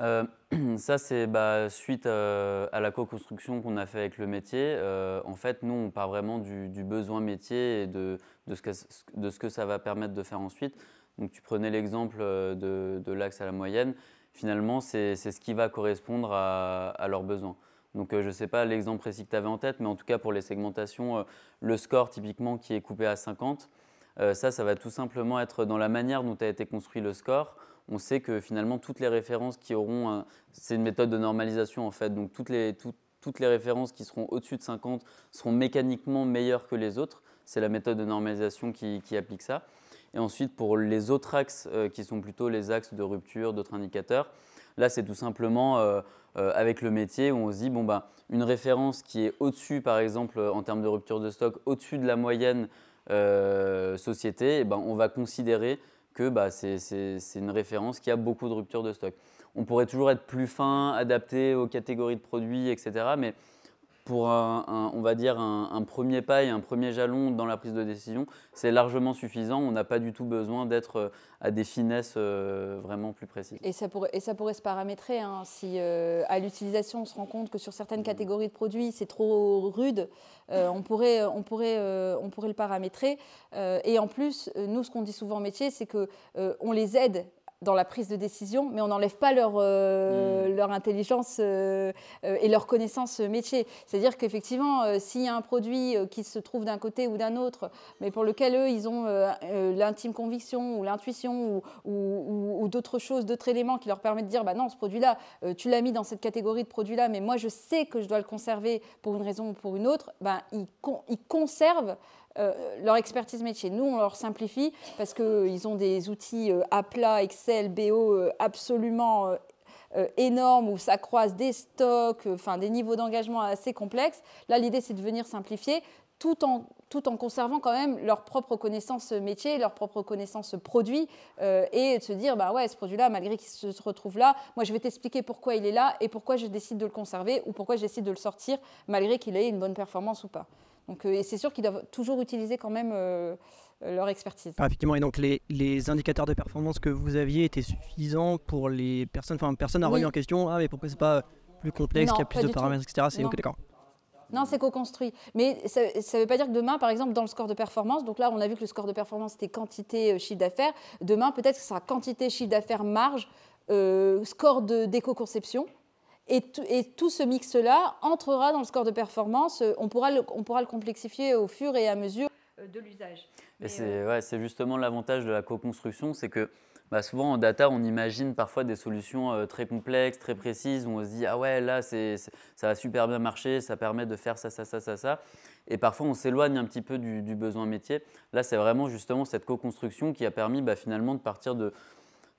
Euh, <clears throat> ça, c'est bah, suite euh, à la co-construction qu'on a fait avec le métier. Euh, en fait, nous, on part vraiment du, besoin métier et de, ce que, ça va permettre de faire ensuite. Donc, tu prenais l'exemple de, l'axe à la moyenne. Finalement, c'est ce qui va correspondre à, à leurs besoins. Donc, je ne sais pas l'exemple précis que tu avais en tête, mais en tout cas, pour les segmentations, le score typiquement qui est coupé à 50, ça, ça va tout simplement être dans la manière dont a été construit le score on sait que finalement toutes les références qui auront, euh, c'est une méthode de normalisation en fait, donc toutes les, références qui seront au-dessus de 50 seront mécaniquement meilleures que les autres. C'est la méthode de normalisation qui, applique ça. Et ensuite, pour les autres axes euh, qui sont plutôt les axes de rupture, d'autres indicateurs, là, c'est tout simplement euh, avec le métier où on se dit, bon, bah, une référence qui est au-dessus, par exemple, en termes de rupture de stock, au-dessus de la moyenne société, eh ben, on va considérer bah, c'est une référence qui a beaucoup de ruptures de stock. On pourrait toujours être plus fin, adapté aux catégories de produits, etc. Mais pour, un, on va dire, un, premier pas et un premier jalon dans la prise de décision, c'est largement suffisant. On n'a pas du tout besoin d'être euh, à des finesses euh, vraiment plus précises. Et ça pourrait, et ça pourrait se paramétrer. Hein, si euh, à l'utilisation, on se rend compte que sur certaines mmh. catégories de produits, c'est trop rude, on, pourrait, on, pourrait, on pourrait le paramétrer. et en plus, nous, ce qu'on dit souvent en métier, c'est qu'on on les aide dans la prise de décision, mais on n'enlève pas leur, euh, hmm. leur intelligence euh, euh, et leur connaissance métier. C'est-à-dire qu'effectivement, s'il y a un produit qui se trouve d'un côté ou d'un autre, mais pour lequel eux, ils ont l'intime conviction ou l'intuition ou, ou, d'autres choses, d'autres éléments qui leur permettent de dire, bah non, ce produit-là, tu l'as mis dans cette catégorie de produits-là, mais moi, je sais que je dois le conserver pour une raison ou pour une autre, Ben ils, ils conservent euh, leur expertise métier. Nous, on leur simplifie parce qu'ils euh, ont des outils à euh, plat, Excel, BO absolument énormes où ça croise des stocks, des niveaux d'engagement assez complexes. Là, l'idée, c'est de venir simplifier tout en, conservant quand même leur propre connaissance métier, leur propre connaissance produit, et de se dire, bah ouais, ce produit-là, malgré qu'il se retrouve là, moi je vais t'expliquer pourquoi il est là et pourquoi je décide de le conserver ou pourquoi je décide de le sortir, malgré qu'il ait une bonne performance ou pas. Euh, et c'est sûr qu'ils doivent toujours utiliser quand même euh, leur expertise. Ah, effectivement, et donc les, indicateurs de performance que vous aviez étaient suffisants pour les personnes, enfin personne n'a remis en question, ah mais pourquoi c'est pas plus complexe, qu'il y a plus de paramètres, etc. C'est Non, c'est co-construit. Mais ça ne veut pas dire que demain, par exemple, dans le score de performance, donc là, on a vu que le score de performance, c'était quantité, euh, chiffre d'affaires. Demain, peut-être que ce sera quantité, chiffre d'affaires, marge, score d'éco-conception. Et, tout ce mix-là entrera dans le score de performance. Euh, on pourra, le, on pourra le complexifier au fur et à mesure euh, de l'usage. Euh, c'est justement l'avantage de la co-construction, c'est que bah, souvent en data, on imagine parfois des solutions très complexes, très précises, où on se dit ah ouais là ça va super bien marcher, ça permet de faire ça, ça, ça, ça, ça. Et parfois on s'éloigne un petit peu du, besoin métier. Là c'est vraiment justement cette co-construction qui a permis bah, finalement de partir de,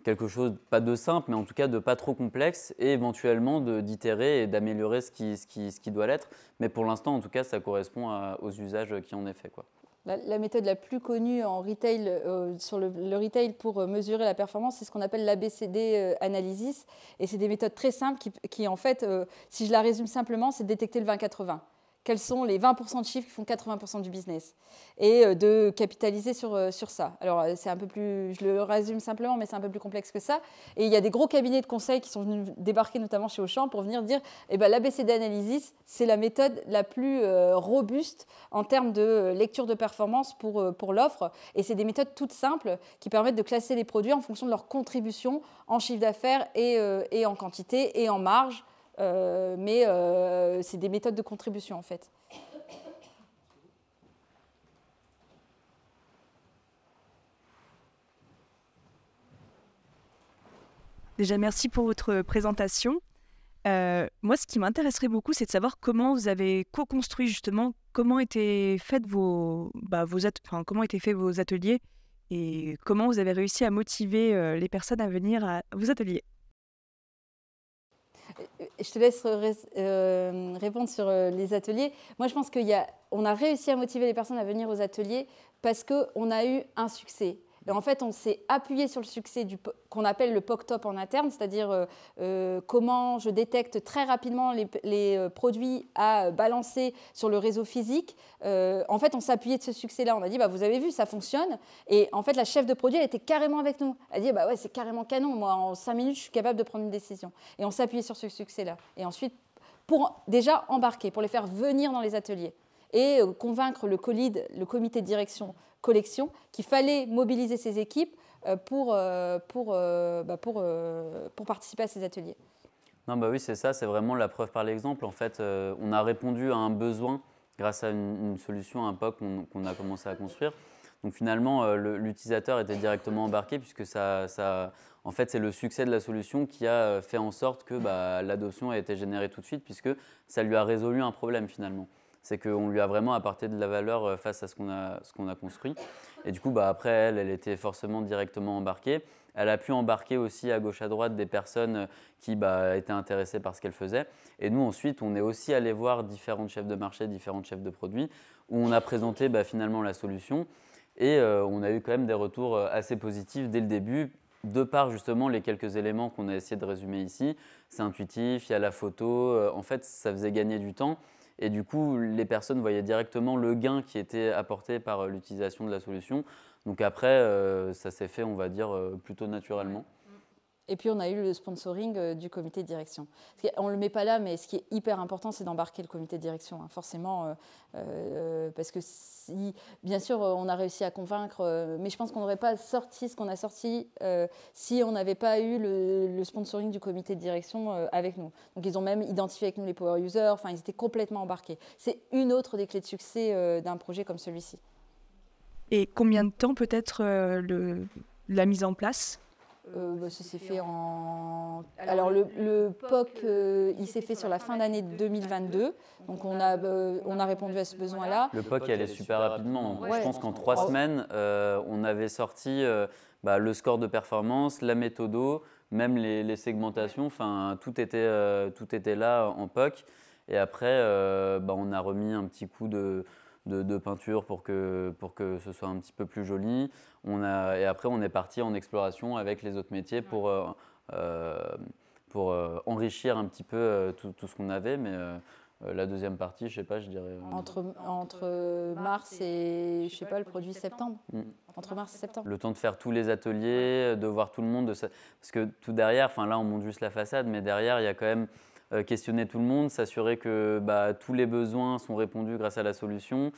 quelque chose, pas de simple, mais en tout cas de pas trop complexe, et éventuellement d'itérer et d'améliorer ce qui, ce doit l'être. Mais pour l'instant, en tout cas, ça correspond aux usages qui en est fait. Quoi. La, méthode la plus connue en retail, euh, sur le, retail pour euh, mesurer la performance, c'est ce qu'on appelle l'ABCD euh, Analysis. Et c'est des méthodes très simples qui, en fait, si je la résume simplement, c'est détecter le 20-80 quels sont les 20% de chiffres qui font 80% du business et euh, de capitaliser sur, euh, sur ça. Alors, euh, c'est un peu plus, je le résume simplement, mais c'est un peu plus complexe que ça. Et il y a des gros cabinets de conseil qui sont venus débarquer, notamment chez Auchan, pour venir dire eh ben, l'ABC Analysis, c'est la méthode la plus robuste en termes de lecture de performance pour, pour l'offre. Et c'est des méthodes toutes simples qui permettent de classer les produits en fonction de leur contribution en chiffre d'affaires et en quantité et en marge euh, mais euh, c'est des méthodes de contribution en fait. Déjà, merci pour votre présentation. Euh, moi, ce qui m'intéresserait beaucoup, c'est de savoir comment vous avez co-construit justement, comment étaient faits vos, bah, comment étaient faits vos ateliers et comment vous avez réussi à motiver les personnes à venir à vos ateliers. Euh, je te laisse euh, répondre sur euh, les ateliers. Moi, je pense qu'on a, a réussi à motiver les personnes à venir aux ateliers parce qu'on a eu un succès en fait, on s'est appuyé sur le succès qu'on appelle le POC top en interne, c'est-à-dire euh, euh, comment je détecte très rapidement les, euh, produits à balancer sur le réseau physique. en fait, on s'est appuyé de ce succès-là. On a dit, bah, vous avez vu, ça fonctionne. Et en fait, la chef de produit, elle était carrément avec nous. Elle a dit, bah ouais, c'est carrément canon. Moi, en cinq minutes, je suis capable de prendre une décision. Et on s'est appuyé sur ce succès-là. Et ensuite, pour déjà embarquer, pour les faire venir dans les ateliers et convaincre le, le comité de direction collection, qu'il fallait mobiliser ses équipes euh, pour, euh, pour, euh, bah, pour, pour participer à ces ateliers. Non, bah oui, c'est ça, c'est vraiment la preuve par l'exemple. En fait, on a répondu à un besoin grâce à une, solution, un POC qu'on a commencé à construire. Donc finalement, l'utilisateur était directement embarqué puisque ça, ça en fait, c'est le succès de la solution qui a fait en sorte que bah, l'adoption a été générée tout de suite puisque ça lui a résolu un problème finalement c'est qu'on lui a vraiment apporté de la valeur euh, face à ce qu'on a, ce qu'on a construit. Et du coup, bah, après, elle, elle était forcément directement embarquée. Elle a pu embarquer aussi à gauche à droite des personnes euh, qui bah, étaient intéressées par ce qu'elle faisait. Et nous, ensuite, on est aussi allé voir différents chefs de marché, différents chefs de produits, où on a présenté bah, finalement la solution. Et euh, on a eu quand même des retours assez positifs dès le début, de par justement les quelques éléments qu'on a essayé de résumer ici. C'est intuitif, il y a la photo. En fait, ça faisait gagner du temps. Et du coup, les personnes voyaient directement le gain qui était apporté par euh, l'utilisation de la solution. Donc après, euh, ça s'est fait, on va dire, euh, plutôt naturellement. Et puis on a eu le sponsoring euh, du comité de direction. On ne le met pas là, mais ce qui est hyper important, c'est d'embarquer le comité de direction, hein, forcément, euh, euh, parce que si, bien sûr, on a réussi à convaincre, mais je pense qu'on n'aurait pas sorti ce qu'on a sorti si on n'avait pas eu le, sponsoring du comité de direction avec nous. Donc ils ont même identifié avec nous les power users, enfin ils étaient complètement embarqués. C'est une autre des clés de succès d'un projet comme celui-ci. Et combien de temps peut-être la mise en place euh, euh, bah, bah, fait, en. Alors, le, POC, euh, il s'est fait sur la fin d'année 2022. Donc, on a, on a répondu à ce besoin-là. Le POC, il allait super rapidement. Je pense qu'en trois semaines, on avait sorti bah, le score de performance, la méthodo, même les, segmentations. Enfin, tout était, tout était là en POC. Et après, on a remis un petit coup de de, peinture pour que, pour que ce soit un petit peu plus joli. On a, et après, on est parti en exploration avec les autres métiers pour, euh, euh, pour euh, enrichir un petit peu tout, ce qu'on avait. Mais la deuxième partie, je sais pas, je dirais. Entre, mars et, je sais pas, le produit septembre. Mm. Entre mars et septembre. Le temps de faire tous les ateliers, de voir tout le monde. De... Parce que tout derrière, enfin là, on monte juste la façade, mais derrière, il y a quand même. Euh, questionner tout le monde, s'assurer que bah, tous les besoins sont répondus grâce à la solution,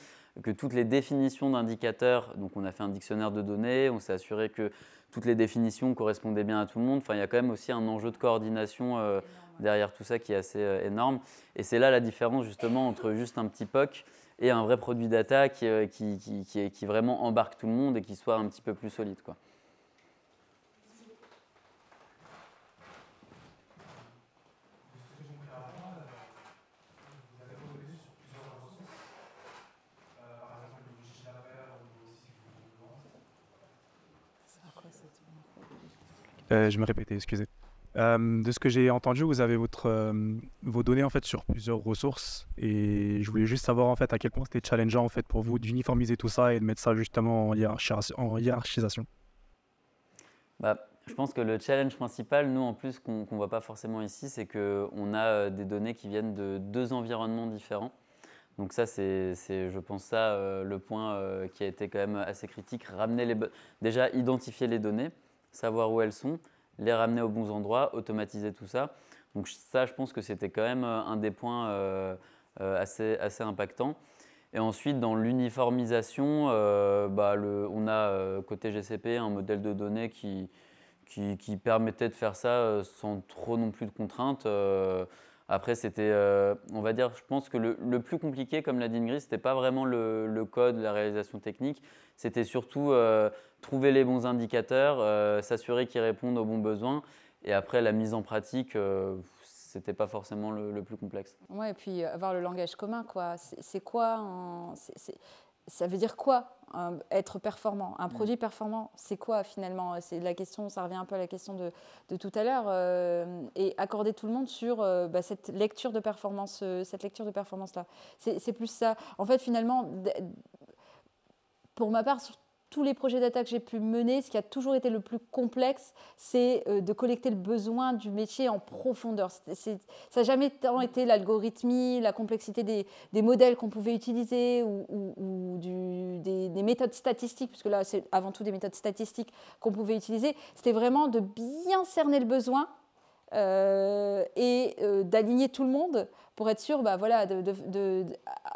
que toutes les définitions d'indicateurs, donc on a fait un dictionnaire de données, on s'est assuré que toutes les définitions correspondaient bien à tout le monde. Enfin, il y a quand même aussi un enjeu de coordination euh, derrière tout ça qui est assez euh, énorme. Et c'est là la différence justement entre juste un petit POC et un vrai produit data qui, qui vraiment embarque tout le monde et qui soit un petit peu plus solide. Quoi. Euh, je me répétais, excusez. Euh, de ce que j'ai entendu, vous avez votre, euh, vos données en fait sur plusieurs ressources et je voulais juste savoir en fait à quel point c'était challengeant en fait pour vous d'uniformiser tout ça et de mettre ça justement en, en hiérarchisation. Bah, je pense que le challenge principal, nous en plus qu'on ne voit pas forcément ici, c'est qu'on a euh, des données qui viennent de deux environnements différents. Donc ça, c'est, je pense, ça le point qui a été quand même assez critique. Ramener les déjà identifier les données, savoir où elles sont, les ramener aux bons endroits, automatiser tout ça. Donc ça, je pense que c'était quand même euh, un des points euh, euh, assez, impactants. Et ensuite, dans l'uniformisation, bah, on a côté GCP un modèle de données qui permettait de faire ça sans trop non plus de contraintes. Après, c'était, euh, on va dire, je pense que le, plus compliqué, comme l'a dit ce n'était pas vraiment le, code, la réalisation technique, c'était surtout euh, trouver les bons indicateurs, euh, s'assurer qu'ils répondent aux bons besoins, et après la mise en pratique. c'était pas forcément le, plus complexe. Ouais, et puis avoir le langage commun, quoi. C'est quoi en ça veut dire quoi euh, être performant Un mm. produit performant, c'est quoi finalement C'est la question, ça revient un peu à la question de, tout à l'heure. Euh, et accorder tout le monde sur euh, bah, cette lecture de performance, cette lecture de performance là. C'est plus ça. En fait, finalement, pour ma part, tous les projets d'attaque que j'ai pu mener, ce qui a toujours été le plus complexe, c'est euh, de collecter le besoin du métier en profondeur. ça n'a jamais tant été l'algorithmie, la complexité des, modèles qu'on pouvait utiliser ou, des, méthodes statistiques, puisque là, c'est avant tout des méthodes statistiques qu'on pouvait utiliser. C'était vraiment de bien cerner le besoin euh, et euh, d'aligner tout le monde pour être sûr bah, voilà, de,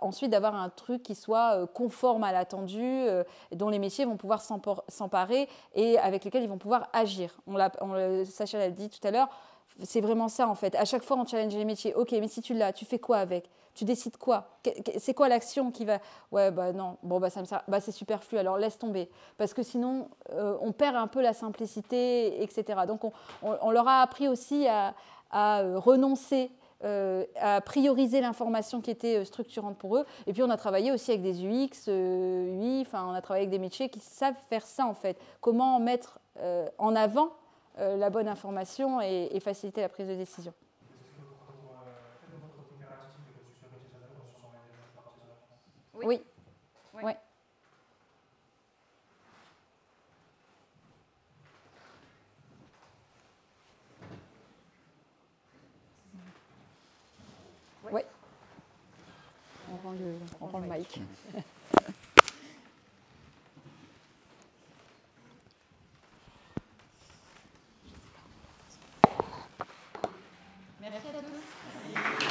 ensuite d'avoir un truc qui soit euh, conforme à l'attendu, euh, dont les métiers vont pouvoir s'emparer et avec lesquels ils vont pouvoir agir. On Sacha l'a dit tout à l'heure, c'est vraiment ça en fait. À chaque fois, on challenge les métiers. Ok, mais si tu l'as, tu fais quoi avec Tu décides quoi C'est quoi l'action qui va Ouais, bah non, bon, bah ça me ça, bah, c'est superflu, alors laisse tomber. Parce que sinon, euh, on perd un peu la simplicité, etc. Donc, on, leur a appris aussi à, à renoncer euh, à prioriser l'information qui était euh, structurante pour eux. Et puis on a travaillé aussi avec des UX, UI, euh, enfin on a travaillé avec des métiers qui savent faire ça en fait. Comment mettre en avant la bonne information et, et faciliter la prise de décision. Oui. on prend le mic. Merci à tous.